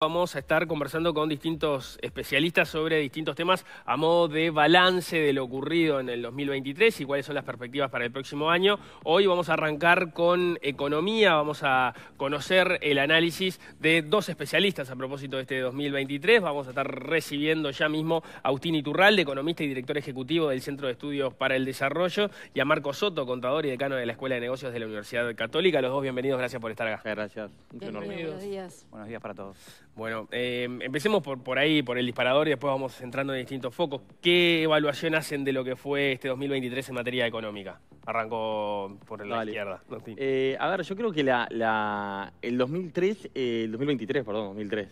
Vamos a estar conversando con distintos especialistas sobre distintos temas a modo de balance de lo ocurrido en el 2023 y cuáles son las perspectivas para el próximo año. Hoy vamos a arrancar con economía, vamos a conocer el análisis de dos especialistas a propósito de este 2023. Vamos a estar recibiendo ya mismo a Agustín Iturralde, economista y director ejecutivo del Centro de Estudios para el Desarrollo, y a Marco Soto, contador y decano de la Escuela de Negocios de la Universidad Católica. Los dos bienvenidos, gracias por estar acá. Gracias. Buenos días. Buenos días para todos. Bueno, em, empecemos por, por ahí, por el disparador, y después vamos entrando en distintos focos. ¿Qué evaluación hacen de lo que fue este 2023 en materia económica? Arranco por la izquierda. Eh, a ver, yo creo que la, el 2003, eh, el 2023, perdón, 2003,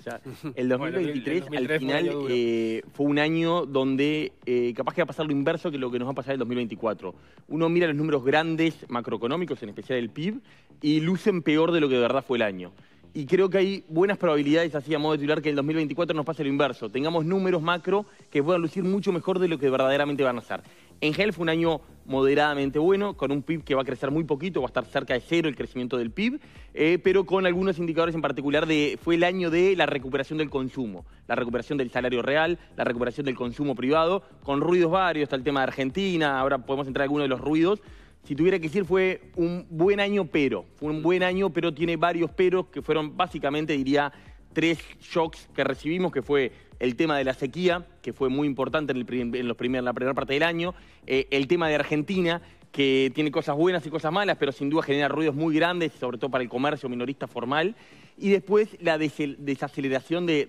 el 2023 al final eh, fue un, año, donde capaz que va a pasar lo inverso que lo que nos va a pasar en el 2024. Uno mira los números grandes macroeconómicos, en especial el PIB, y lucen peor de lo que de verdad fue el año y creo que hay buenas probabilidades, así a modo de titular, que en el 2024 nos pase lo inverso. Tengamos números macro que puedan lucir mucho mejor de lo que verdaderamente van a ser. En general fue un año moderadamente bueno, con un PIB que va a crecer muy poquito, va a estar cerca de cero el crecimiento del PIB, eh, pero con algunos indicadores en particular de, fue el año de la recuperación del consumo, la recuperación del salario real, la recuperación del consumo privado, con ruidos varios, está el tema de Argentina, ahora podemos entrar en algunos de los ruidos, si tuviera que decir, fue un buen año pero. Fue un buen año, pero tiene varios peros que fueron básicamente, diría, tres shocks que recibimos, que fue el tema de la sequía, que fue muy importante en, los la primera parte del año, eh, el tema de Argentina, que tiene cosas buenas y cosas malas, pero sin duda genera ruidos muy grandes, sobre todo para el comercio minorista formal. Y después la desaceleración de,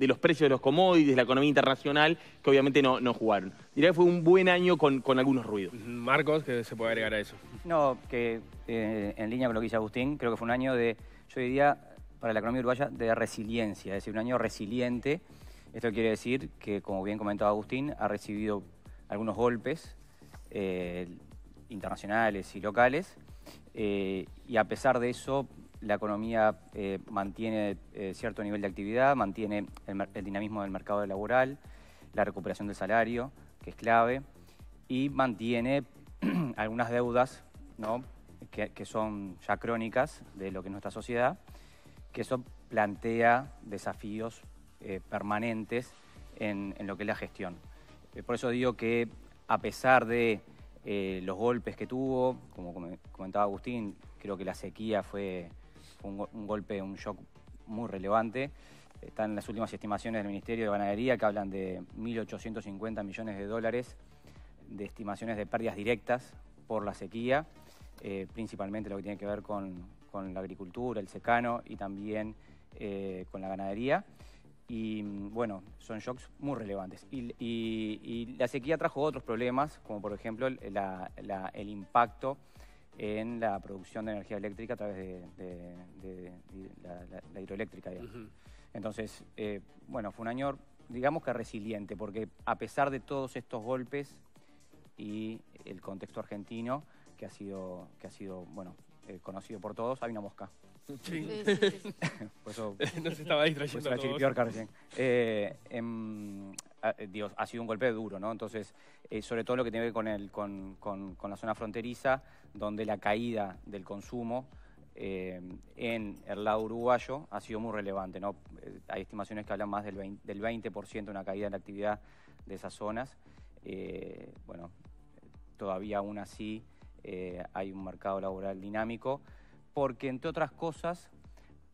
los precios de los commodities, la economía internacional, que obviamente no, jugaron. Diría que fue un buen año con, algunos ruidos. Marcos, ¿qué se puede agregar a eso? No, que eh, en línea con lo que dice Agustín, creo que fue un año de, yo diría, para la economía uruguaya, de resiliencia, es decir, un año resiliente. Esto quiere decir que, como bien comentó Agustín, ha recibido algunos golpes eh, internacionales y locales, eh, y a pesar de eso, la economía eh, mantiene eh, cierto nivel de actividad, mantiene el, dinamismo del mercado laboral, la recuperación del salario, que es clave, y mantiene algunas deudas ¿no? que, son ya crónicas de lo que es nuestra sociedad, que eso plantea desafíos permanentes en, en, lo que es la gestión. por eso digo que a pesar de eh, los golpes que tuvo, como comentaba Agustín, creo que la sequía fue un, golpe, un shock muy relevante. Están las últimas estimaciones del Ministerio de Ganadería que hablan de 1.850 millones de dólares de estimaciones de pérdidas directas por la sequía, eh, principalmente lo que tiene que ver con, la agricultura, el secano y también eh, con la ganadería y bueno, son shocks muy relevantes. Y, la sequía trajo otros problemas, como por ejemplo el impacto en la producción de energía eléctrica a través de, la, hidroeléctrica. Entonces, eh, bueno, fue un año, digamos que resiliente, porque a pesar de todos estos golpes y el contexto argentino, que ha sido, que ha sido bueno, eh, conocido por todos, hay una mosca. pues estaba distrayendo. Pues Dios, eh, em, ha sido un golpe duro, ¿no? Entonces, eh, sobre todo lo que tiene que ver con, la zona fronteriza, donde la caída del consumo eh, en el lado uruguayo ha sido muy relevante, ¿no? Hay estimaciones que hablan más del 20%, del una caída en la actividad de esas zonas. bueno, todavía aún así hay un mercado laboral dinámico porque, entre otras cosas,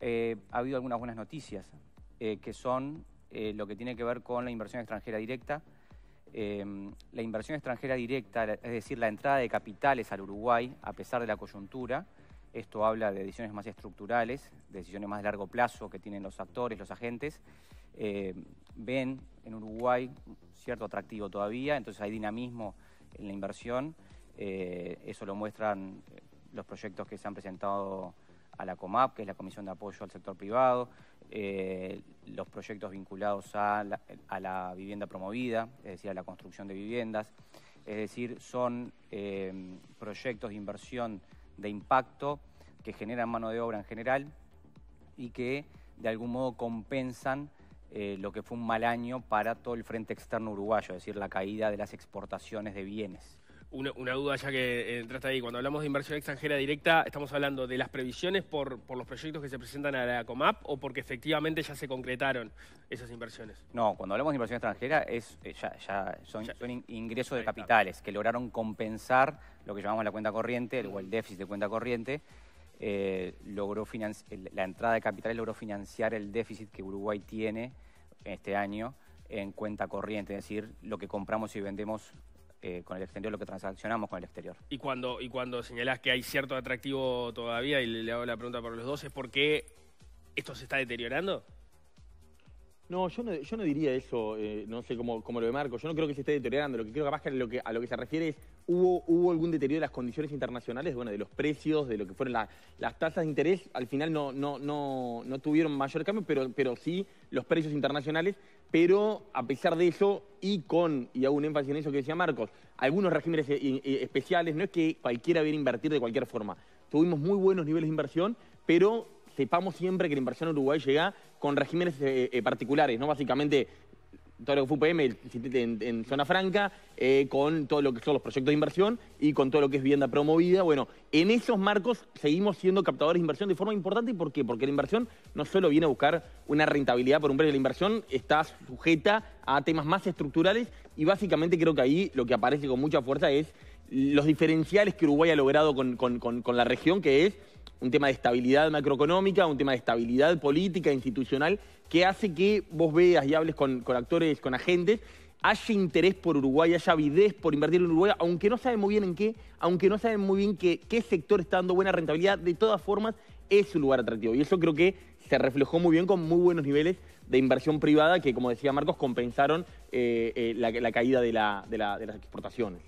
eh, ha habido algunas buenas noticias, eh, que son eh, lo que tiene que ver con la inversión extranjera directa. la inversión extranjera directa, es decir, la entrada de capitales al Uruguay, a pesar de la coyuntura, esto habla de decisiones más estructurales, decisiones más de largo plazo que tienen los actores, los agentes, ven en Uruguay cierto atractivo todavía, entonces hay dinamismo en la inversión, eso lo muestran los proyectos que se han presentado a la COMAP, que es la Comisión de Apoyo al Sector Privado, eh, los proyectos vinculados a la, vivienda promovida, es decir, a la construcción de viviendas. Es decir, son eh, proyectos de inversión de impacto que generan mano de obra en general y que de algún modo compensan eh, lo que fue un mal año para todo el frente externo uruguayo, es decir, la caída de las exportaciones de bienes. Una, duda ya que eh, entraste ahí. Cuando hablamos de inversión extranjera directa, ¿estamos hablando de las previsiones por, por, los proyectos que se presentan a la COMAP o porque efectivamente ya se concretaron esas inversiones? No, cuando hablamos de inversión extranjera es eh, ya, son, ingresos de capitales que lograron compensar lo que llamamos la cuenta corriente o el déficit de cuenta corriente. Eh, logró la entrada de capitales logró financiar el déficit que Uruguay tiene este año en cuenta corriente, es decir, lo que compramos y vendemos eh, con el exterior, lo que transaccionamos con el exterior. Y cuando, y cuando señalás que hay cierto atractivo todavía, y le hago la pregunta para los dos, ¿es por qué esto se está deteriorando? No, yo no, yo no diría eso, eh, no sé cómo, lo de Marco. Yo no creo que se esté deteriorando. Lo que creo capaz que a lo que, a lo que se refiere es, ¿hubo, hubo algún deterioro de las condiciones internacionales? Bueno, de los precios, de lo que fueron las tasas de interés. Al final no, tuvieron mayor cambio, pero sí los precios internacionales pero a pesar de eso, y con, y hago un énfasis en eso que decía Marcos, algunos regímenes eh, eh, especiales, no es que cualquiera viene a invertir de cualquier forma. Tuvimos muy buenos niveles de inversión, pero sepamos siempre que la inversión en Uruguay llega con regímenes eh, particulares, ¿no? Básicamente todo lo que fue en, Zona Franca, eh, con todo lo que son los proyectos de inversión y con todo lo que es vivienda promovida. Bueno, en esos marcos seguimos siendo captadores de inversión de forma importante. ¿Y por qué? Porque la inversión no solo viene a buscar una rentabilidad por un precio, la inversión está sujeta a temas más estructurales y básicamente creo que ahí lo que aparece con mucha fuerza es los diferenciales que Uruguay ha logrado con, la región, que es un tema de estabilidad macroeconómica, un tema de estabilidad política, e institucional, que hace que vos veas y hables con, con, actores, con agentes, haya interés por Uruguay, haya avidez por invertir en Uruguay, aunque no saben muy bien en qué, aunque no saben muy bien qué, sector está dando buena rentabilidad, de todas formas es un lugar atractivo. Y eso creo que se reflejó muy bien con muy buenos niveles de inversión privada que, como decía Marcos, compensaron eh, eh, la, caída de, la, de las exportaciones.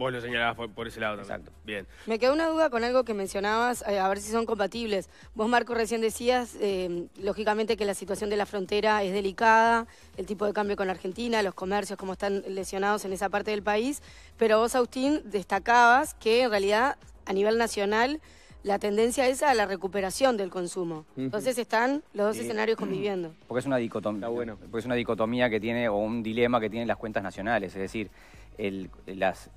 Vos lo señalabas por, ese lado también. Exacto. Bien. Me quedó una duda con algo que mencionabas, eh, a ver si son compatibles. Vos, Marco, recién decías, em, lógicamente, que la situación de la frontera es delicada, el tipo de cambio con Argentina, los comercios, cómo están lesionados en esa parte del país. Pero vos, Agustín, destacabas que en realidad a nivel nacional la tendencia es a la recuperación del consumo. Entonces están los dos escenarios conviviendo. Porque es una dicotomía, porque es una dicotomía que tiene o un dilema que tienen las cuentas nacionales, es decir, las,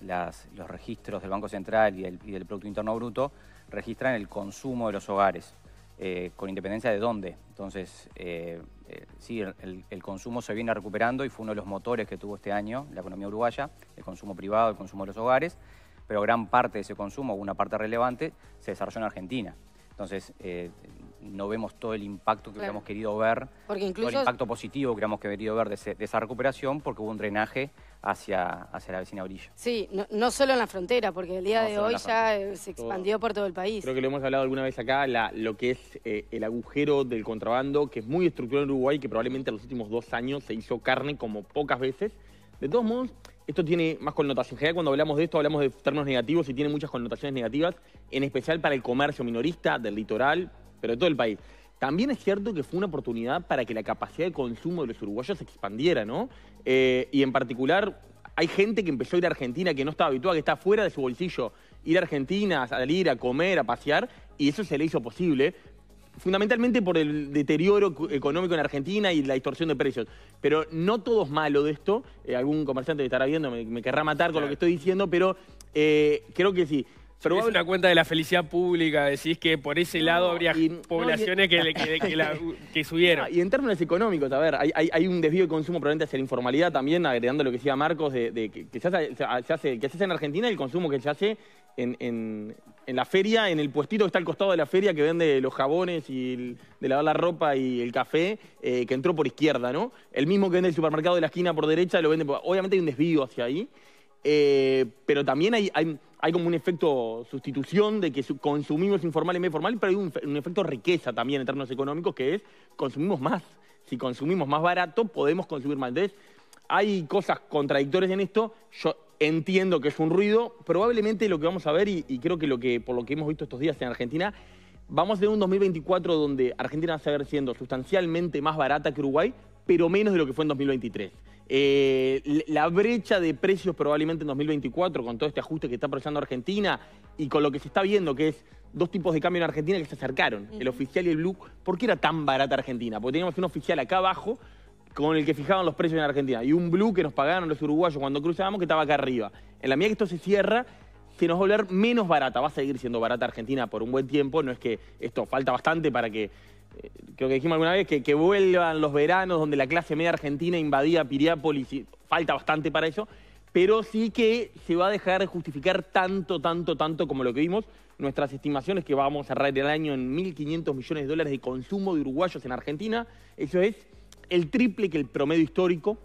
los registros del Banco Central y, del Producto Interno Bruto registran el consumo de los hogares, eh, con independencia de dónde. Entonces, eh, eh, sí, el, consumo se viene recuperando y fue uno de los motores que tuvo este año la economía uruguaya, el consumo privado, el consumo de los hogares, pero gran parte de ese consumo, una parte relevante, se desarrolló en Argentina. Entonces, no vemos todo el impacto que habíamos hubiéramos querido ver, porque todo el impacto positivo que hubiéramos querido ver de esa recuperación, porque hubo un drenaje hacia, la vecina orilla. Sí, no, solo en la frontera, porque el día de hoy ya se expandió por todo el país. Creo que lo hemos hablado alguna vez acá, lo que es eh, el agujero del contrabando, que es muy estructural en Uruguay, que probablemente en los últimos dos años se hizo carne como pocas veces. De todos modos, esto tiene más connotación. En general, cuando hablamos de esto, hablamos de términos negativos y tiene muchas connotaciones negativas, en especial para el comercio minorista del litoral, pero de todo el país. También es cierto que fue una oportunidad para que la capacidad de consumo de los uruguayos se expandiera, ¿no? Eh, y en particular, hay gente que empezó a ir a Argentina que no estaba habituada, que está fuera de su bolsillo. Ir a Argentina, salir, a comer, a pasear, y eso se le hizo posible, fundamentalmente por el deterioro económico en Argentina y la distorsión de precios. Pero no todo es malo de esto. Eh, algún comerciante que estará viendo me, querrá matar con lo que estoy diciendo, pero eh, creo que sí. Es una cuenta de la felicidad pública, decís que por ese lado habría poblaciones que, que, subieron. y en términos económicos, a ver, hay, un desvío de consumo probablemente hacia la informalidad también, agregando lo que decía Marcos, de, que, se hace, que se hace en Argentina el consumo que se hace en, la feria, en el puestito que está al costado de la feria que vende los jabones y de lavar la ropa y el café, eh, que entró por izquierda, ¿no? El mismo que vende el supermercado de la esquina por derecha lo vende por... Obviamente hay un desvío hacia ahí, eh, pero también hay hay como un efecto sustitución de que consumimos informal en formal, pero hay un, efecto riqueza también en términos económicos que es consumimos más. Si consumimos más barato, podemos consumir más. Entonces, hay cosas contradictorias en esto. Yo entiendo que es un ruido. Probablemente lo que vamos a ver, y, y creo que, lo que por lo que hemos visto estos días en Argentina, vamos a tener un 2024 donde Argentina va a seguir siendo sustancialmente más barata que Uruguay, pero menos de lo que fue en 2023. Eh, la brecha de precios probablemente en 2024, con todo este ajuste que está aprovechando Argentina y con lo que se está viendo, que es dos tipos de cambio en Argentina que se acercaron, el oficial y el blue. ¿Por qué era tan barata Argentina? Porque teníamos un oficial acá abajo con el que fijaban los precios en Argentina y un blue que nos pagaron los uruguayos cuando cruzábamos que estaba acá arriba. En la medida que esto se cierra, se nos va a volver menos barata. Va a seguir siendo barata Argentina por un buen tiempo. No es que esto falta bastante para que eh, creo que dijimos alguna vez, que, que, vuelvan los veranos donde la clase media argentina invadía Piriápolis, falta bastante para eso, pero sí que se va a dejar de justificar tanto, tanto, tanto como lo que vimos. Nuestras estimaciones que vamos a cerrar el año en 1.500 millones de dólares de consumo de uruguayos en Argentina, eso es el triple que el promedio histórico,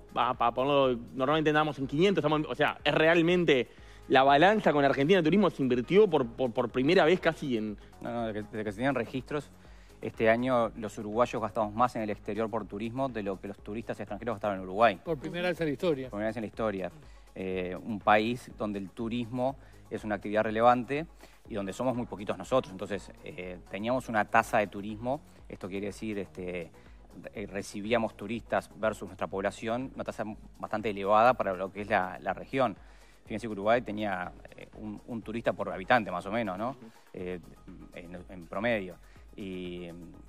normalmente andamos en 500, o sea, es realmente la balanza con Argentina de Turismo se invirtió por, primera vez casi en... No, no, desde que, que se tenían registros este año los uruguayos gastamos más en el exterior por turismo de lo que los turistas extranjeros gastaron en Uruguay. Por primera vez en la historia. Por primera vez en la historia. Eh, un país donde el turismo es una actividad relevante y donde somos muy poquitos nosotros. Entonces, eh, teníamos una tasa de turismo, esto quiere decir, este, eh, recibíamos turistas versus nuestra población, una tasa bastante elevada para lo que es la, región. Fíjense que Uruguay tenía un, turista por habitante, más o menos, ¿no? en promedio y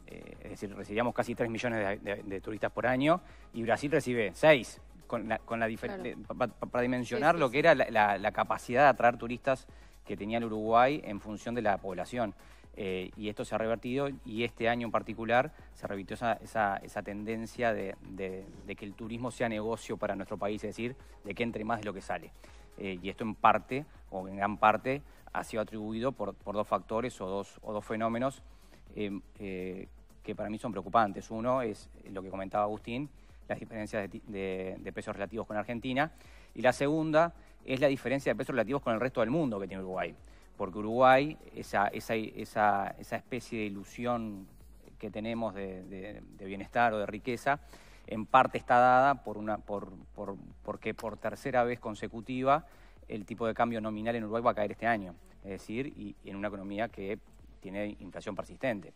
eh, es decir, recibíamos casi 3 millones de, turistas por año y Brasil recibe 6, con la, con para, dimensionar lo que era la, capacidad de atraer turistas que tenía el Uruguay en función de la población. Eh, y esto se ha revertido y este año en particular se revirtió esa, esa, tendencia de, que el turismo sea negocio para nuestro país, es decir, de que entre más de lo que sale. Eh, y esto en parte, o en gran parte, ha sido atribuido por, dos factores o dos, o dos fenómenos Em, eh, que para mí son preocupantes. Uno es lo que comentaba Agustín, las diferencias de, pesos relativos con Argentina. Y la segunda es la diferencia de pesos relativos con el resto del mundo que tiene Uruguay. Porque Uruguay, esa, especie de ilusión que tenemos de, bienestar o de riqueza, en parte está dada porque por tercera vez consecutiva el tipo de cambio nominal en Uruguay va a caer este año. Es decir, y en una economía que tiene inflación persistente.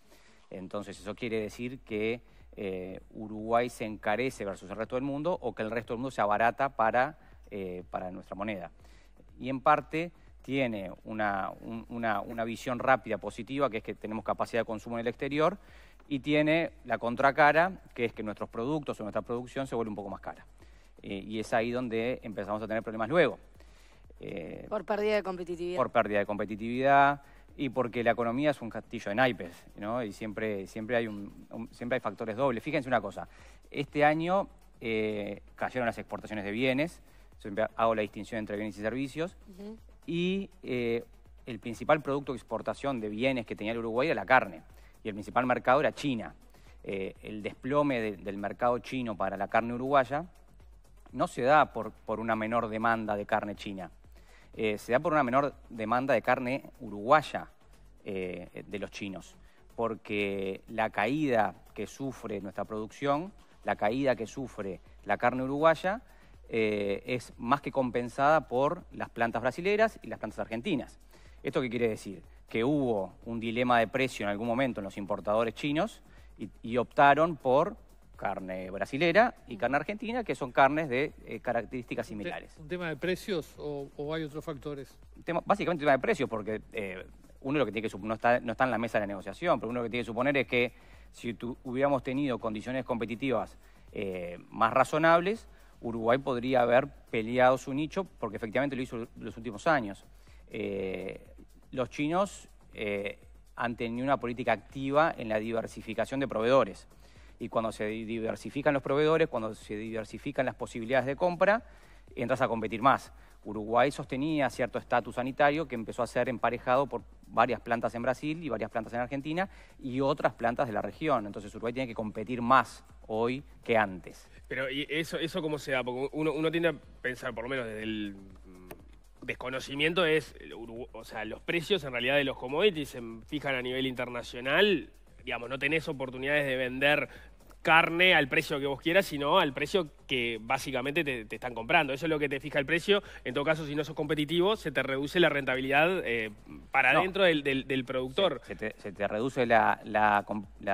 Entonces eso quiere decir que eh, Uruguay se encarece versus el resto del mundo o que el resto del mundo se abarata para, eh, para nuestra moneda. Y en parte tiene una, visión rápida positiva, que es que tenemos capacidad de consumo en el exterior, y tiene la contracara, que es que nuestros productos o nuestra producción se vuelve un poco más cara. Eh, y es ahí donde empezamos a tener problemas luego. por pérdida de competitividad. Por pérdida de competitividad, y porque la economía es un castillo de naipes, ¿no? Y siempre, siempre, hay un, siempre hay factores dobles. Fíjense una cosa, este año eh, cayeron las exportaciones de bienes, siempre hago la distinción entre bienes y servicios, y eh, el principal producto de exportación de bienes que tenía el Uruguay era la carne, y el principal mercado era China. Eh, el desplome del mercado chino para la carne uruguaya no se da por una menor demanda de carne china, eh, se da por una menor demanda de carne uruguaya eh, de los chinos, porque la caída que sufre nuestra producción, la caída que sufre la carne uruguaya, eh, es más que compensada por las plantas brasileras y las plantas argentinas. ¿Esto qué quiere decir? Que hubo un dilema de precio en algún momento en los importadores chinos y optaron por carne brasilera y carne argentina, que son carnes de eh, características similares. ¿Un tema de precios o, hay otros factores? básicamente un tema de precios, porque eh, uno lo que tiene que no está, no está en la mesa de la negociación, pero uno lo que tiene que suponer es que si hubiéramos tenido condiciones competitivas eh, más razonables, Uruguay podría haber peleado su nicho, porque efectivamente lo hizo los últimos años. los chinos han tenido una política activa en la diversificación de proveedores y cuando se diversifican los proveedores, cuando se diversifican las posibilidades de compra, entras a competir más. Uruguay sostenía cierto estatus sanitario que empezó a ser emparejado por varias plantas en Brasil y varias plantas en Argentina y otras plantas de la región. Entonces Uruguay tiene que competir más hoy que antes. Pero ¿y eso, eso cómo se da? Porque uno, uno tiende a pensar, por lo menos desde el desconocimiento, es, o sea, los precios en realidad de los commodities se fijan a nivel internacional digamos, no tenés oportunidades de vender carne al precio que vos quieras, sino al precio que básicamente te, están comprando. Eso es lo que te fija el precio. En todo caso, si no sos competitivo, se te reduce la rentabilidad eh, para dentro del, productor. Se, te, reduce la,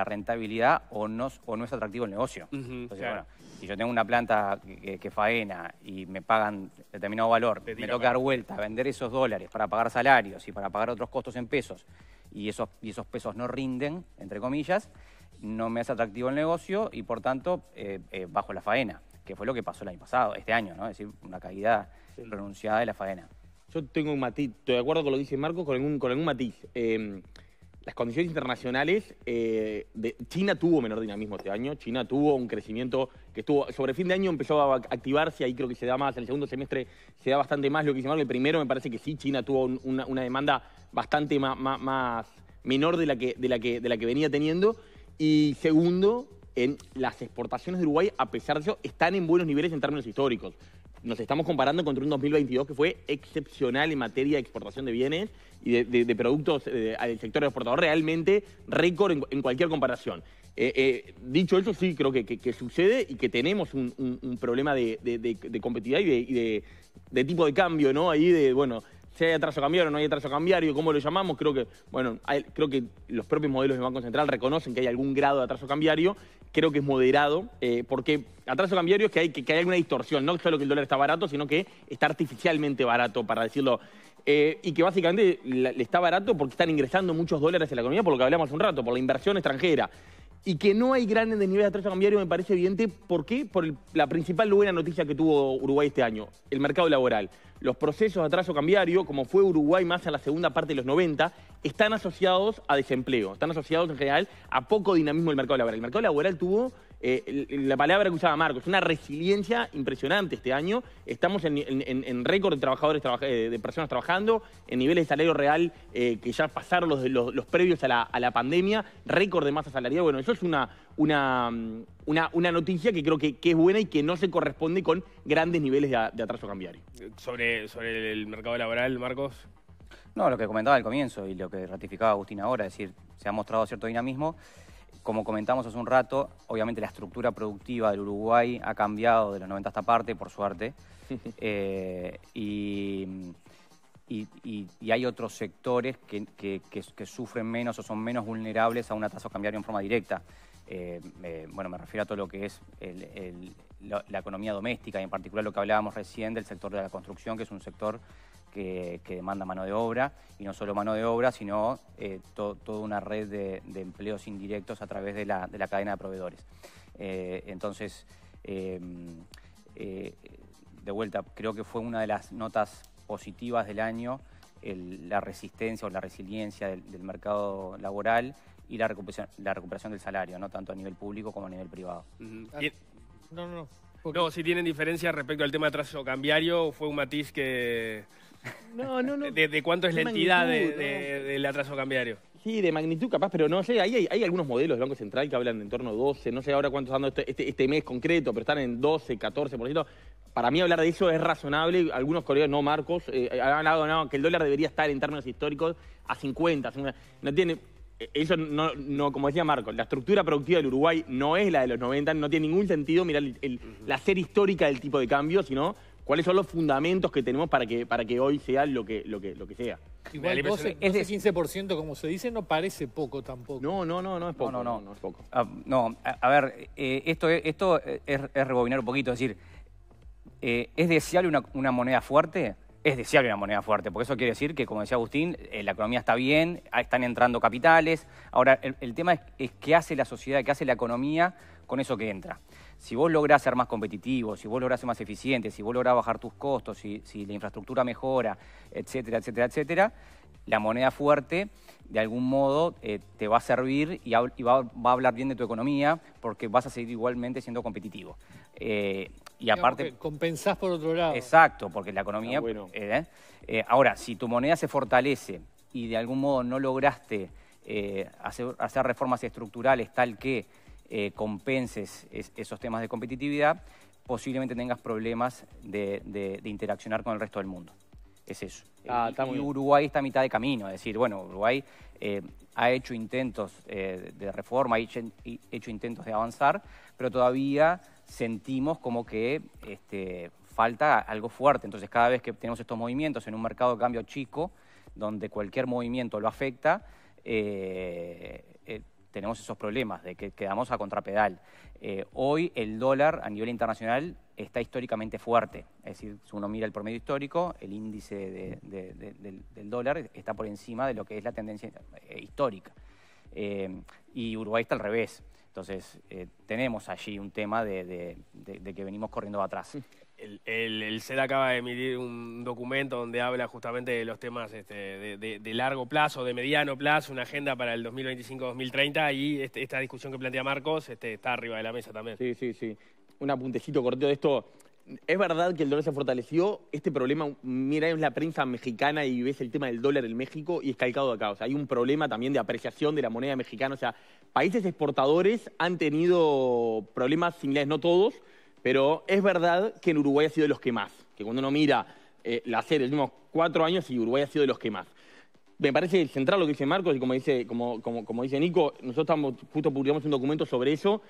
rentabilidad o no, o no es atractivo el negocio. Entonces, bueno, si yo tengo una planta que, faena y me pagan determinado valor, me toca dar vuelta, vender esos dólares para pagar salarios y para pagar otros costos en pesos, y esos, y esos pesos no rinden, entre comillas, no me hace atractivo el negocio y por tanto eh, eh, bajo la faena, que fue lo que pasó el año pasado, este año, ¿no? Es decir, una caída pronunciada de la faena. Yo tengo un matiz, estoy de acuerdo con lo que dice Marco con algún, matiz. Em, las condiciones internacionales, eh, de, China tuvo menor dinamismo este año, China tuvo un crecimiento que estuvo, sobre fin de año empezó a activarse, ahí creo que se da más, en el segundo semestre se da bastante más lo que dice Marcos, el primero me parece que sí, China tuvo una, demanda bastante más, menor de de la que, de la que venía teniendo y segundo, en las exportaciones de Uruguay, a pesar de eso, están en buenos niveles en términos históricos. Nos estamos comparando contra un 2022 que fue excepcional en materia de exportación de bienes y de, productos eh, al sector exportador, realmente récord en, cualquier comparación. Eh, eh, dicho eso, sí, creo que, sucede y que tenemos un, problema de, competitividad y, y de, tipo de cambio, ¿no? Ahí de, bueno, si hay atraso cambiario o no hay atraso cambiario, cómo lo llamamos, creo que, los propios modelos del Banco Central reconocen que hay algún grado de atraso cambiario, creo que es moderado, eh, porque atraso cambiario es que hay, que, hay alguna distorsión, no solo que el dólar está barato, sino que está artificialmente barato, para decirlo eh, y que básicamente le está barato porque están ingresando muchos dólares a la economía, por lo que hablamos hace un rato, por la inversión extranjera y que no hay grandes desniveles de atraso cambiario me parece evidente. ¿Por qué? Por la principal buena noticia que tuvo Uruguay este año, el mercado laboral. Los procesos de atraso cambiario, como fue Uruguay más en la segunda parte de los 90, están asociados a desempleo, están asociados en general a poco dinamismo del mercado laboral. El mercado laboral tuvo eh, la palabra que usaba Marcos, una resiliencia impresionante este año. Estamos en, récord de trabajadores, eh, de personas trabajando, en niveles de salario real eh, que ya pasaron los, previos a la, pandemia, récord de masa salarial. Bueno, eso es una, noticia que creo que, es buena y que no se corresponde con grandes niveles de, atraso cambiario. Sobre, sobre el mercado laboral, Marcos. No, lo que comentaba al comienzo y lo que ratificaba Agustín ahora, es decir, se ha mostrado cierto dinamismo como comentamos hace un rato, obviamente la estructura productiva del Uruguay ha cambiado de los 90 hasta parte, por suerte. Eh, y, hay otros sectores que, sufren menos o son menos vulnerables a un atazo cambiario en forma directa. Eh, eh, bueno, me refiero a todo lo que es la, economía doméstica y en particular lo que hablábamos recién del sector de la construcción, que es un sector que, demanda mano de obra, y no solo mano de obra, sino eh, toda una red de, empleos indirectos a través de la, de la cadena de proveedores. Eh, entonces, em, eh, de vuelta, creo que fue una de las notas positivas del año la resistencia o la resiliencia del, mercado laboral y la recuperación, la recuperación del salario, no tanto a nivel público como a nivel privado. No, no, no. No, si tienen diferencias respecto al tema de trazo cambiario, fue un matiz que, no, no, no. ¿De, cuánto es la entidad del atraso cambiario? Sí, de magnitud capaz, pero no sé, hay, algunos modelos del Banco Central que hablan de en torno a 12, no sé ahora cuántos dando este, este, mes concreto, pero están en 12, 14%. Para mí hablar de eso es razonable, algunos colegas, no Marcos, eh, eh, han hablado no, que el dólar debería estar en términos históricos a 50, no tiene... Eh, eso, no, no, como decía Marcos, la estructura productiva del Uruguay no es la de los 90, no tiene ningún sentido mirar la serie histórica del tipo de cambio, sino cuáles son los fundamentos que tenemos para que, para que hoy sea lo que, lo que, lo que sea. Igual 12, es de 15%, como se dice, no parece poco tampoco. No, no, no, no es poco. No, no, no. es poco. Ah, no, a, ver, eh, esto, esto es, rebobinar un poquito, es decir, eh, ¿es deseable una, moneda fuerte? es deseable una moneda fuerte, porque eso quiere decir que, como decía Agustín, eh, la economía está bien, ah, están entrando capitales. Ahora, el, tema es, qué hace la sociedad, qué hace la economía con eso que entra si vos lográs ser más competitivo, si vos lográs ser más eficiente, si vos lográs bajar tus costos, si, la infraestructura mejora, etcétera, etcétera, etcétera, la moneda fuerte de algún modo eh, te va a servir y, va, a hablar bien de tu economía porque vas a seguir igualmente siendo competitivo. Eh, y aparte... Compensás por otro lado. Exacto, porque la economía... Ah, eh, ahora, si tu moneda se fortalece y de algún modo no lograste hacer reformas estructurales tal que eh, compenses esos temas de competitividad, posiblemente tengas problemas de, interaccionar con el resto del mundo. Es eso. Ah, eh, y, Uruguay está a mitad de camino, es decir, bueno, Uruguay eh, ha hecho intentos de reforma, ha hecho, intentos de avanzar, pero todavía sentimos como que este, falta algo fuerte. Entonces, cada vez que tenemos estos movimientos en un mercado de cambio chico, donde cualquier movimiento lo afecta, tenemos esos problemas de que quedamos a contrapedal. Eh, hoy el dólar a nivel internacional está históricamente fuerte. Es decir, si uno mira el promedio histórico, el índice del, dólar está por encima de lo que es la tendencia eh, histórica. Eh, y Uruguay está al revés. Entonces, tenemos allí un tema de, que venimos corriendo atrás el, el, acaba de emitir un documento donde habla justamente de los temas este, de, largo plazo, de mediano plazo, una agenda para el 2025-2030 y este, esta discusión que plantea Marcos este, está arriba de la mesa también. Sí, sí, sí. Un apuntecito cortito de esto. Es verdad que el dólar se fortaleció. Este problema, mira, es la prensa mexicana y ves el tema del dólar en México y es calcado acá. O sea, hay un problema también de apreciación de la moneda mexicana. O sea, países exportadores han tenido problemas similares, no todos, pero es verdad que en Uruguay ha sido de los que más. Que cuando uno mira eh, la serie de los últimos cuatro años, y Uruguay ha sido de los que más. Me parece central lo que dice Marcos y como dice, como, dice Nico, nosotros estamos, justo publicamos un documento sobre eso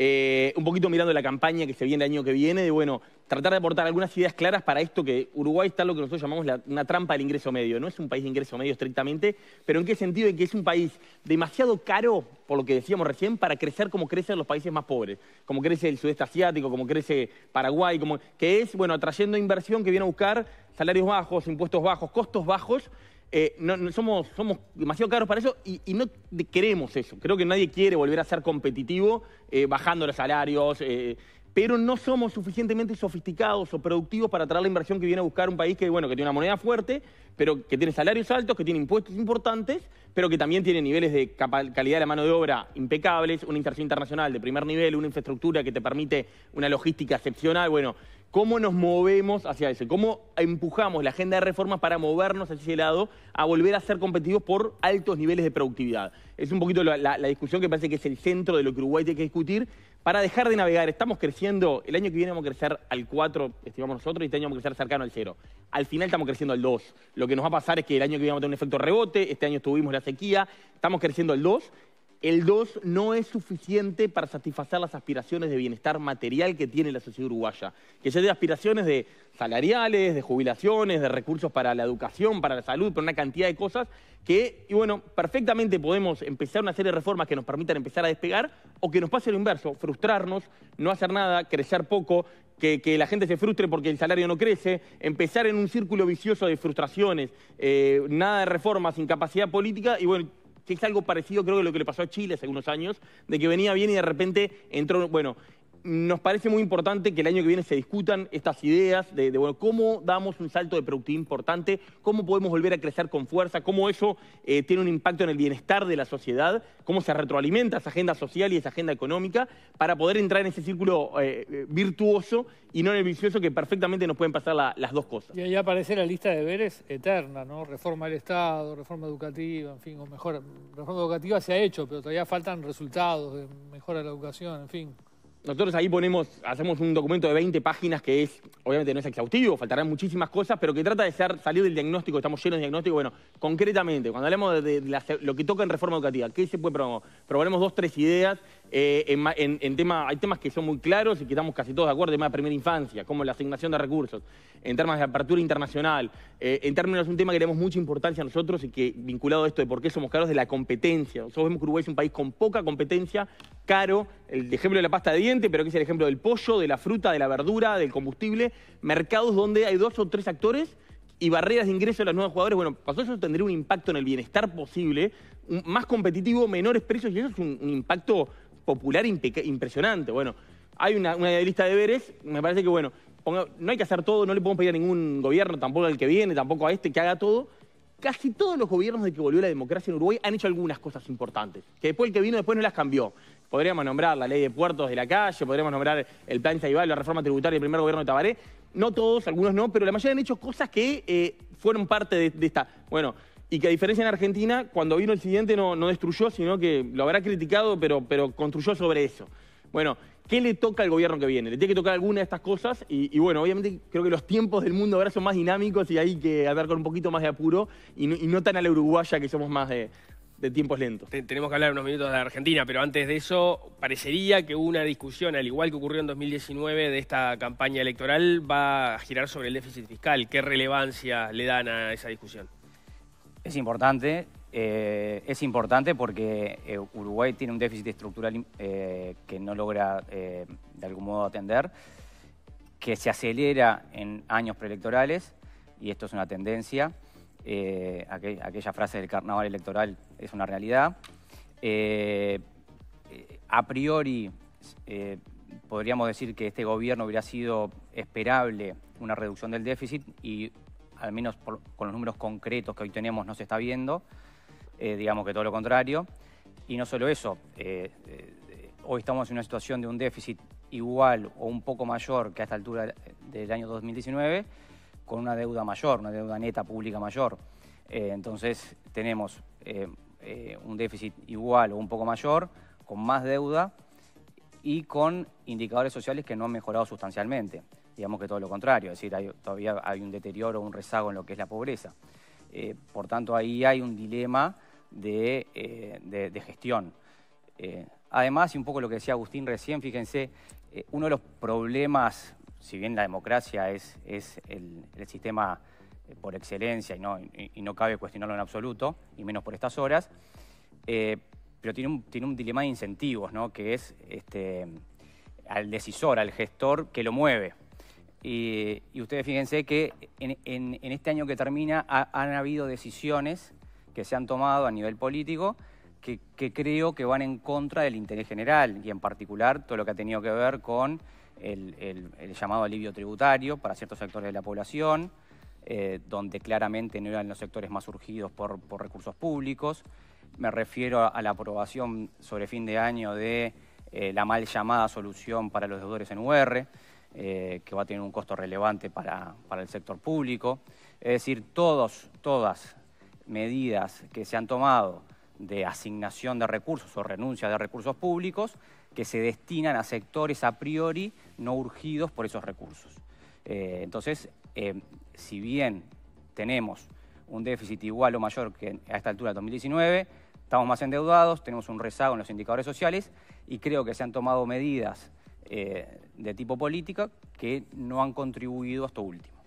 eh, un poquito mirando la campaña que se viene el año que viene, de bueno, tratar de aportar algunas ideas claras para esto que Uruguay está lo que nosotros llamamos una trampa del ingreso medio. No es un país de ingreso medio estrictamente, pero en qué sentido de que es un país demasiado caro, por lo que decíamos recién, para crecer como crecen los países más pobres, como crece el sudeste asiático, como crece Paraguay, que es, bueno, atrayendo inversión que viene a buscar salarios bajos, impuestos bajos, costos bajos eh, somos, demasiado caros para eso y, no queremos eso. Creo que nadie quiere volver a ser competitivo eh, bajando los salarios, eh, pero no somos suficientemente sofisticados o productivos para atraer la inversión que viene a buscar un país que, bueno, que tiene una moneda fuerte, pero que tiene salarios altos, que tiene impuestos importantes, pero que también tiene niveles de calidad de la mano de obra impecables, una inserción internacional de primer nivel, una infraestructura que te permite una logística excepcional. Bueno, cómo nos movemos hacia eso, cómo empujamos la agenda de reformas para movernos hacia ese lado, a volver a ser competitivos por altos niveles de productividad. Es un poquito la, discusión que parece que es el centro de lo que Uruguay tiene que discutir para dejar de navegar. Estamos creciendo, el año que viene vamos a crecer al 4, estimamos nosotros, y este año vamos a crecer cercano al 0. Al final estamos creciendo al 2. Lo que nos va a pasar es que el año que viene vamos a tener un efecto rebote, este año tuvimos la sequía, estamos creciendo al 2 el 2 no es suficiente para satisfacer las aspiraciones de bienestar material que tiene la sociedad uruguaya, que ya de aspiraciones de salariales, de jubilaciones, de recursos para la educación, para la salud, para una cantidad de cosas que, y bueno, perfectamente podemos empezar una serie de reformas que nos permitan empezar a despegar o que nos pase lo inverso, frustrarnos, no hacer nada, crecer poco, que, la gente se frustre porque el salario no crece, empezar en un círculo vicioso de frustraciones, eh, nada de reformas, incapacidad política y bueno, que es algo parecido creo que lo que le pasó a Chile hace unos años, de que venía bien y de repente entró, bueno, nos parece muy importante que el año que viene se discutan estas ideas de, bueno, cómo damos un salto de productividad importante, cómo podemos volver a crecer con fuerza, cómo eso eh, tiene un impacto en el bienestar de la sociedad, cómo se retroalimenta esa agenda social y esa agenda económica para poder entrar en ese círculo eh, eh, virtuoso y no en el vicioso que perfectamente nos pueden pasar las dos cosas. Y ahí aparece la lista de deberes eterna, ¿no? Reforma del Estado, reforma educativa, en fin, o mejor, reforma educativa se ha hecho, pero todavía faltan resultados de mejora de la educación, en fin nosotros ahí ponemos, hacemos un documento de 20 páginas que es, obviamente no es exhaustivo, faltarán muchísimas cosas, pero que trata de ser, salir del diagnóstico, estamos llenos de diagnóstico. Bueno, concretamente, cuando hablamos de, lo que toca en reforma educativa, ¿qué se puede promover? Probaremos dos, tres ideas eh, hay temas que son muy claros y que estamos casi todos de acuerdo, tema de primera infancia, como la asignación de recursos, en términos de apertura internacional, eh, en términos de un tema que le damos mucha importancia a nosotros y que vinculado a esto de por qué somos caros, de la competencia. Nosotros vemos que Uruguay es un país con poca competencia, caro, el ejemplo de la pasta de diente, pero que es el ejemplo del pollo, de la fruta, de la verdura, del combustible, mercados donde hay dos o tres actores y barreras de ingreso de los nuevos jugadores, bueno, pasó eso tendría un impacto en el bienestar posible, más competitivo, menores precios, y eso es un impacto popular impresionante. Bueno, hay una, lista de deberes, me parece que, bueno, no hay que hacer todo, no le podemos pedir a ningún gobierno, tampoco al que viene, tampoco a este que haga todo. Casi todos los gobiernos de que volvió la democracia en Uruguay han hecho algunas cosas importantes, que después el que vino después no las cambió. Podríamos nombrar la ley de puertos de la calle, podríamos nombrar el plan Saibal, la reforma tributaria del primer gobierno de Tabaré. No todos, algunos no, pero la mayoría han hecho cosas que eh, fueron parte de, de esta. Bueno, y que a diferencia en Argentina, cuando vino el siguiente no, destruyó, sino que lo habrá criticado, pero, construyó sobre eso. Bueno, ¿qué le toca al gobierno que viene? Le tiene que tocar alguna de estas cosas y, bueno, obviamente creo que los tiempos del mundo ahora son más dinámicos y hay que hablar con un poquito más de apuro y no, tan a la uruguaya que somos más de, tiempos lentos. tenemos que hablar unos minutos de Argentina, pero antes de eso, parecería que una discusión, al igual que ocurrió en 2019 de esta campaña electoral, va a girar sobre el déficit fiscal. ¿Qué relevancia le dan a esa discusión? Es importante, eh, es importante porque eh, Uruguay tiene un déficit estructural eh, que no logra de algún modo atender, que se acelera en años preelectorales, y esto es una tendencia, aquella frase del carnaval electoral es una realidad. a priori, podríamos decir que este gobierno hubiera sido esperable una reducción del déficit y al menos con los números concretos que hoy tenemos, no se está viendo. Eh, digamos que todo lo contrario. Y no solo eso, eh, eh, hoy estamos en una situación de un déficit igual o un poco mayor que a esta altura del año 2019, con una deuda mayor, una deuda neta pública mayor. entonces tenemos un déficit igual o un poco mayor, con más deuda y con indicadores sociales que no han mejorado sustancialmente digamos que todo lo contrario, es decir, todavía hay un deterioro, un rezago en lo que es la pobreza. Eh, por tanto, ahí hay un dilema de, eh, gestión. Eh, además, y un poco lo que decía Agustín recién, fíjense, uno de los problemas, si bien la democracia es, el, sistema por excelencia y no, cabe cuestionarlo en absoluto, y menos por estas horas, pero tiene un, dilema de incentivos, que es este, al decisor, al gestor que lo mueve. Eh, y, ustedes fíjense que en, este año que termina han habido decisiones que se han tomado a nivel político que, creo que van en contra del interés general y en particular todo lo que ha tenido que ver con el, llamado alivio tributario para ciertos sectores de la población, eh, donde claramente no eran los sectores más surgidos por, recursos públicos. Me refiero a, la aprobación sobre fin de año de eh, la mal llamada solución para los deudores en UR. Eh, que va a tener un costo relevante para, el sector público. Es decir, todas medidas que se han tomado de asignación de recursos o renuncia de recursos públicos que se destinan a sectores a priori no urgidos por esos recursos. Eh, entonces, eh, si bien tenemos un déficit igual o mayor que a esta altura del 2019, estamos más endeudados, tenemos un rezago en los indicadores sociales y creo que se han tomado medidas eh, de tipo política que no han contribuido a esto último.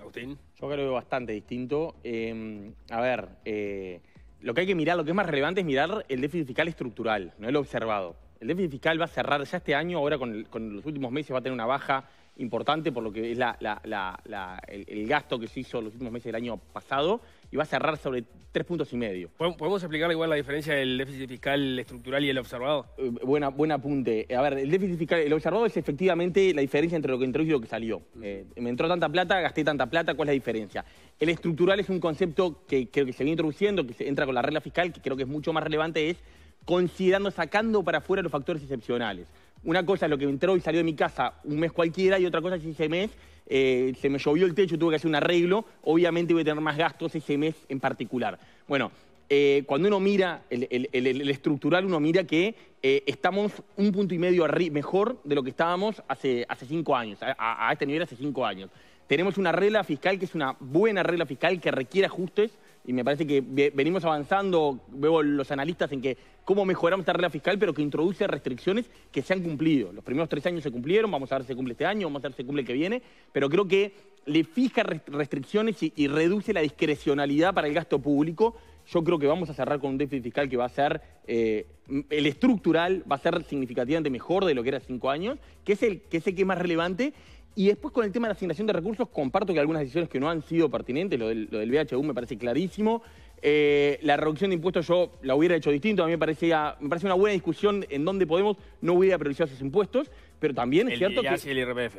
Agustín. Yo creo que es bastante distinto. Em, a ver, eh, lo que hay que mirar, lo que es más relevante es mirar el déficit fiscal estructural, no el observado. El déficit fiscal va a cerrar ya este año, ahora con los últimos meses va a tener una baja importante por lo que es el, gasto que se hizo los últimos meses del año pasado y va a cerrar sobre tres puntos y medio. ¿Podemos explicar igual la diferencia del déficit fiscal estructural y el observado? Eh, buen apunte. A ver, el déficit fiscal, el observado es efectivamente la diferencia entre lo que entró y lo que salió. Eh, me entró tanta plata, gasté tanta plata, ¿cuál es la diferencia? El estructural es un concepto que que se viene introduciendo, que entra con la regla fiscal, que creo que es mucho más relevante, es considerando, sacando para afuera los factores excepcionales una cosa es lo que entró y salió de mi casa un mes cualquiera y otra cosa es ese mes eh, se me llovió el techo, tuve que hacer un arreglo, obviamente voy a tener más gastos ese mes en particular. Bueno, eh, cuando uno mira el, estructural, uno mira que eh, estamos un punto y medio mejor de lo que estábamos hace, hace cinco años, a, a este nivel hace cinco años. Tenemos una regla fiscal que es una buena regla fiscal que requiere ajustes, y me parece que venimos avanzando, veo los analistas en que cómo mejoramos esta regla fiscal, pero que introduce restricciones que se han cumplido. Los primeros tres años se cumplieron, vamos a ver si se cumple este año, vamos a ver si se cumple el que viene, pero creo que le fija restricciones y, reduce la discrecionalidad para el gasto público. Yo creo que vamos a cerrar con un déficit fiscal que va a ser, eh, el estructural va a ser significativamente mejor de lo que era cinco años, que es el que, es el que es más relevante y después con el tema de la asignación de recursos, comparto que algunas decisiones que no han sido pertinentes, lo del, lo BHU me parece clarísimo. Eh, la reducción de impuestos yo la hubiera hecho distinto, a mí me, parecía, me parece una buena discusión en dónde Podemos no hubiera priorizado esos impuestos, pero también es el cierto IAS que... El IRPF.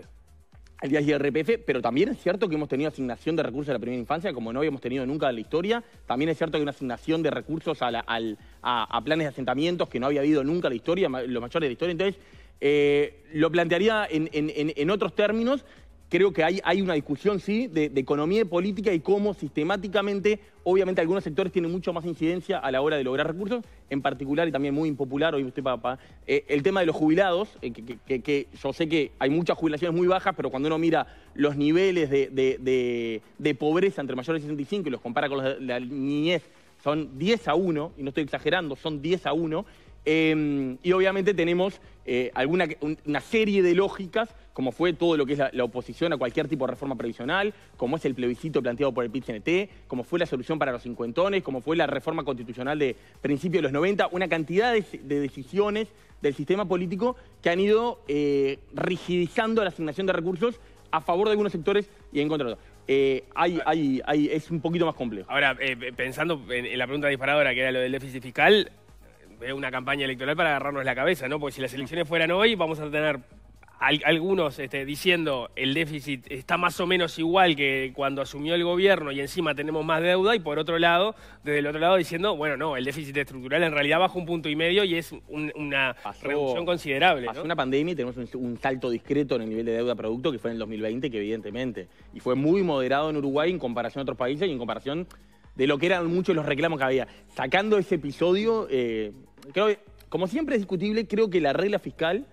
El IAS y el IRPF, pero también es cierto que hemos tenido asignación de recursos a la primera infancia, como no habíamos tenido nunca en la historia. También es cierto que hay una asignación de recursos a, planes de asentamientos que no había habido nunca en la historia, los mayores de la historia. Entonces eh, lo plantearía en, otros términos. Creo que hay, una discusión, sí, de, economía y política y cómo sistemáticamente, obviamente algunos sectores tienen mucho más incidencia a la hora de lograr recursos, en particular y también muy impopular, hoy usted papá, eh, el tema de los jubilados, eh, que, yo sé que hay muchas jubilaciones muy bajas, pero cuando uno mira los niveles de, pobreza entre mayores de 65 y los compara con los de la niñez, son 10 a 1, y no estoy exagerando, son 10 a 1, Em, y obviamente tenemos eh, alguna, una serie de lógicas, como fue todo lo que es la, oposición a cualquier tipo de reforma previsional, como es el plebiscito planteado por el pit como fue la solución para los cincuentones, como fue la reforma constitucional de principios de los 90, una cantidad de, decisiones del sistema político que han ido eh, rigidizando la asignación de recursos a favor de algunos sectores y en contra de otros. Eh, es un poquito más complejo. Ahora, pensando en la pregunta disparadora que era lo del déficit fiscal, eh, una campaña electoral para agarrarnos la cabeza, ¿no? Porque si las elecciones fueran hoy, vamos a tener algunos este, diciendo el déficit está más o menos igual que cuando asumió el gobierno y encima tenemos más deuda y por otro lado, desde el otro lado diciendo, bueno, no, el déficit estructural en realidad baja un punto y medio y es una reducción considerable. Pasó una pandemia y tenemos un, salto discreto en el nivel de deuda producto que fue en el 2020, que evidentemente, y fue muy moderado en Uruguay en comparación a otros países y en comparación de lo que eran muchos los reclamos que había. Sacando ese episodio... Eh, creo, como siempre es discutible, creo que la regla fiscal,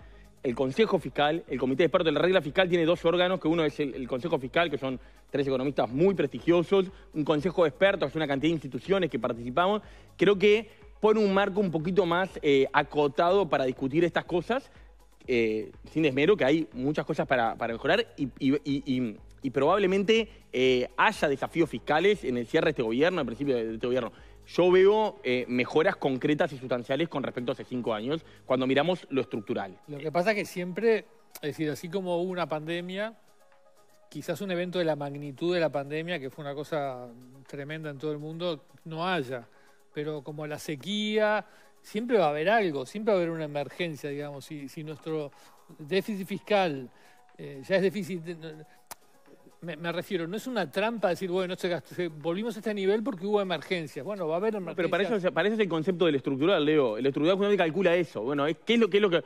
el Consejo Fiscal, el Comité de Expertos de la Regla Fiscal tiene dos órganos, que uno es el, Consejo Fiscal, que son tres economistas muy prestigiosos, un Consejo de Expertos, una cantidad de instituciones que participamos. Creo que pone un marco un poquito más eh, acotado para discutir estas cosas, eh, sin desmero que hay muchas cosas para, mejorar y, probablemente eh, haya desafíos fiscales en el cierre de este gobierno, al principio de este gobierno. Yo veo eh, mejoras concretas y sustanciales con respecto a hace cinco años, cuando miramos lo estructural. Lo que pasa es que siempre, es decir, así como hubo una pandemia, quizás un evento de la magnitud de la pandemia, que fue una cosa tremenda en todo el mundo, no haya. Pero como la sequía, siempre va a haber algo, siempre va a haber una emergencia, digamos. Si, si nuestro déficit fiscal eh, ya es déficit, me, refiero, no es una trampa decir, bueno, volvimos a este nivel porque hubo emergencias. Bueno, va a haber emergencias. pero para eso, es el concepto del estructural, Leo. El estructural justamente calcula eso. Bueno, es, ¿qué, es lo, es lo que...?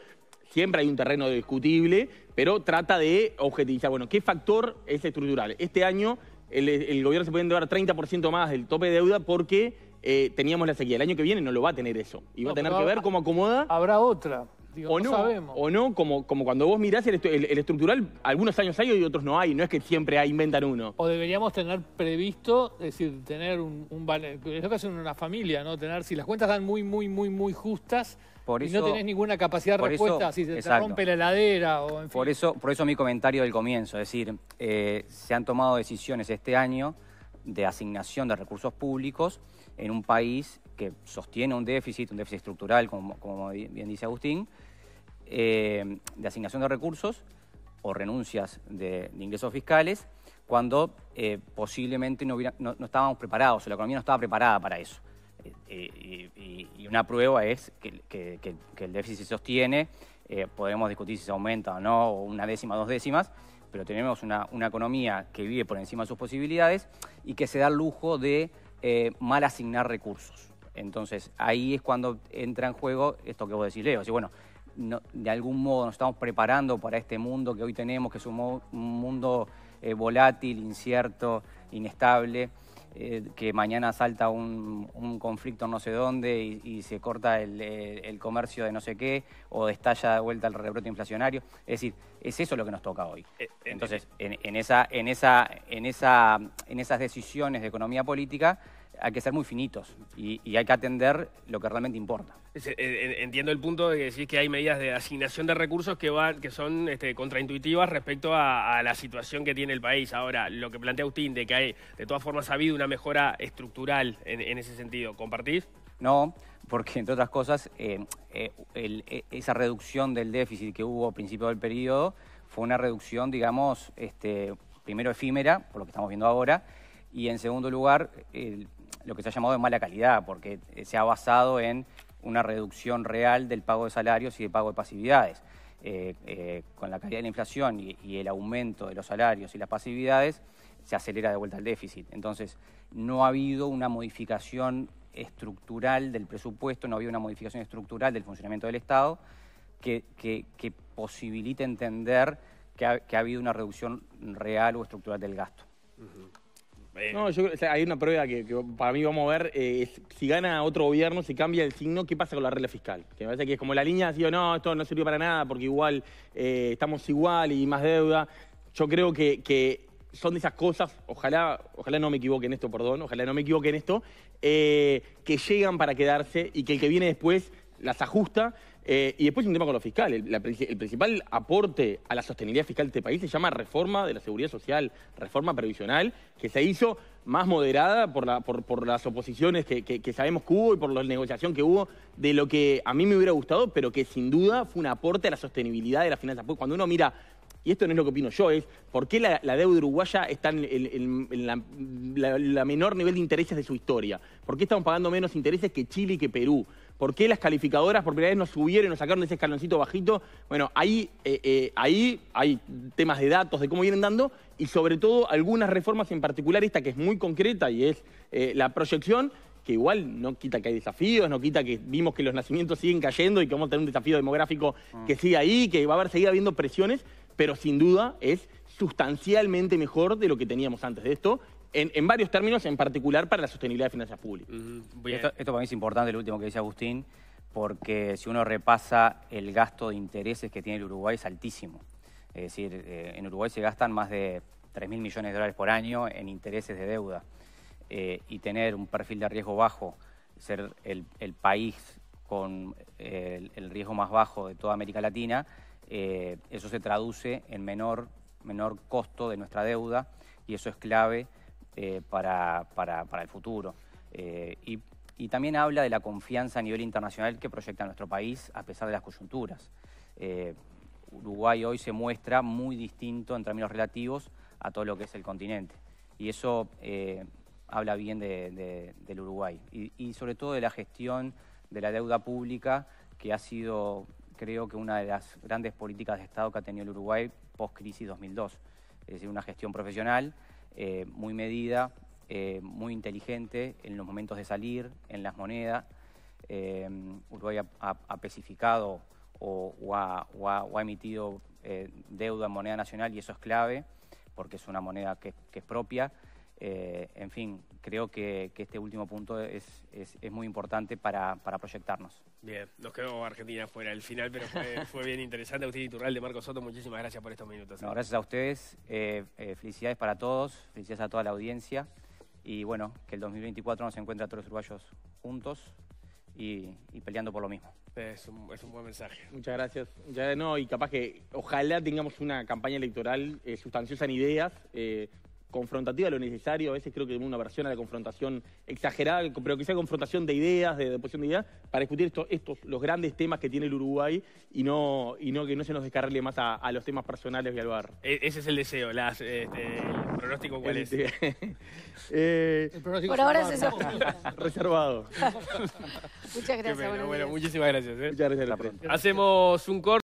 Siempre hay un terreno discutible, pero trata de objetivizar. Bueno, ¿qué factor es estructural? Este año el, gobierno se puede endeudar 30% más del tope de deuda porque eh, teníamos la sequía. El año que viene no lo va a tener eso. Y va a tener que ver cómo acomoda... Habrá otra o no, como, cuando vos mirás el, estructural, algunos años hay y otros no hay. No es que siempre hay, inventan uno. O deberíamos tener previsto, es decir, tener un, un Es lo que hacen una familia, ¿no? Tener, si las cuentas dan muy, muy, muy, muy justas por y no tenés ninguna capacidad de respuesta, si se te rompe la heladera Por eso, por eso mi comentario del comienzo, es decir, eh, se han tomado decisiones este año de asignación de recursos públicos en un país que sostiene un déficit, un déficit estructural, como, como bien dice Agustín, eh, de asignación de recursos o renuncias de, ingresos fiscales cuando eh, posiblemente no, estábamos preparados, o la economía no estaba preparada para eso. Eh, y, una prueba es que, el déficit se sostiene, podemos discutir si se aumenta o no, o una décima, dos décimas, pero tenemos una, economía que vive por encima de sus posibilidades y que se da el lujo de mal asignar recursos. Entonces, ahí es cuando entra en juego esto que vos decís, Leo. Así, bueno, de algún modo nos estamos preparando para este mundo que hoy tenemos, que es un, mundo eh, volátil, incierto, inestable, eh, que mañana salta un, conflicto no sé dónde y, se corta el, comercio de no sé qué o estalla de vuelta el rebrote inflacionario. Es decir, es eso lo que nos toca hoy. Eh, Entonces, en esa, en, esa, en, esa, en esas decisiones de economía política hay que ser muy finitos y, hay que atender lo que realmente importa. Eh, entiendo el punto de que decís que hay medidas de asignación de recursos que, van, que son este, contraintuitivas respecto a, la situación que tiene el país. Ahora, lo que plantea Agustín de que hay, de todas formas, ha habido una mejora estructural en, ese sentido, ¿compartís? No, porque entre otras cosas, eh, eh, e, esa reducción del déficit que hubo a principios del periodo fue una reducción, digamos, este, primero efímera, por lo que estamos viendo ahora, y en segundo lugar, el lo que se ha llamado de mala calidad, porque eh, se ha basado en una reducción real del pago de salarios y de pago de pasividades. Eh, eh, con la caída de la inflación y, el aumento de los salarios y las pasividades, se acelera de vuelta el déficit. Entonces, no ha habido una modificación estructural del presupuesto, no ha habido una modificación estructural del funcionamiento del Estado que, que, posibilite entender que ha, habido una reducción real o estructural del gasto. Eh. No, yo creo, hay una prueba que, para mí vamos a ver, eh, si gana otro gobierno, si cambia el signo, ¿qué pasa con la regla fiscal? Que me parece que es como la línea, ha o no, esto no sirvió para nada porque igual eh, estamos igual y más deuda. Yo creo que, son de esas cosas, ojalá, ojalá no me equivoque en esto, perdón, ojalá no me equivoque en esto, que llegan para quedarse y que el que viene después las ajusta eh, y después un tema con lo fiscal. El, principal aporte a la sostenibilidad fiscal de este país se llama reforma de la seguridad social, reforma previsional, que se hizo más moderada por, las oposiciones que, sabemos que hubo y por la negociación que hubo de lo que a mí me hubiera gustado, pero que sin duda fue un aporte a la sostenibilidad de las finanzas. Porque cuando uno mira, y esto no es lo que opino yo, es por qué la, la deuda uruguaya está en, el la menor nivel de intereses de su historia. ¿Por qué estamos pagando menos intereses que Chile y que Perú? ¿Por qué las calificadoras por primera vez nos subieron y nos sacaron de ese escaloncito bajito? Bueno, eh, eh, ahí, hay temas de datos, de cómo vienen dando, y sobre todo algunas reformas en particular, esta que es muy concreta y es eh, la proyección, que igual no quita que hay desafíos, no quita que vimos que los nacimientos siguen cayendo y que vamos a tener un desafío demográfico ah. que sigue ahí, que va a haber habiendo presiones, pero sin duda es sustancialmente mejor de lo que teníamos antes de esto en, varios términos, en particular para la sostenibilidad de finanzas públicas. esto, para mí es importante, lo último que dice Agustín, porque si uno repasa el gasto de intereses que tiene el Uruguay es altísimo. Es decir, eh, en Uruguay se gastan más de 3.000 mil millones de dólares por año en intereses de deuda. Eh, y tener un perfil de riesgo bajo, ser el, país con el, eh, el, riesgo más bajo de toda América Latina, eso se traduce en menor, menor costo de nuestra deuda y eso es clave eh, para, para, para, el futuro. Eh, y, y, también habla de la confianza a nivel internacional que proyecta nuestro país a pesar de las coyunturas. Eh, Uruguay hoy se muestra muy distinto en términos relativos a todo lo que es el continente. Y eso habla bien de, del Uruguay. Y, y sobre todo de la gestión de la deuda pública, que ha sido, creo que, una de las grandes políticas de Estado que ha tenido el Uruguay post-crisis 2002. Es decir, una gestión profesional eh, muy medida, eh, muy inteligente en los momentos de salir, en las monedas. Eh, Uruguay ha, especificado o, ha, emitido deuda en moneda nacional y eso es clave porque es una moneda que, que es propia. en fin, creo que, este último punto es, es, muy importante para, proyectarnos. Bien, nos quedó Argentina fuera del final, pero fue, bien interesante. Agustín de Marco Soto, muchísimas gracias por estos minutos. No, gracias a ustedes, eh, eh, felicidades para todos, felicidades a toda la audiencia y bueno, que el 2024 nos encuentre a todos los uruguayos juntos y, peleando por lo mismo. Es un, buen mensaje. Muchas gracias. Ya, no, y capaz que ojalá tengamos una campaña electoral eh, sustanciosa en ideas confrontativa lo necesario, a veces creo que una versión a la confrontación exagerada, pero que sea confrontación de ideas, de, posición de ideas, para discutir estos, estos, los grandes temas que tiene el Uruguay y no, y no que no se nos descarrile más a, los temas personales y al e, ese es el deseo, las, este, el pronóstico cuál es. Eh, por ahora es Reservado. Muchas gracias. Bueno, muchísimas gracias. ¿eh? gracias. Hacemos un corte.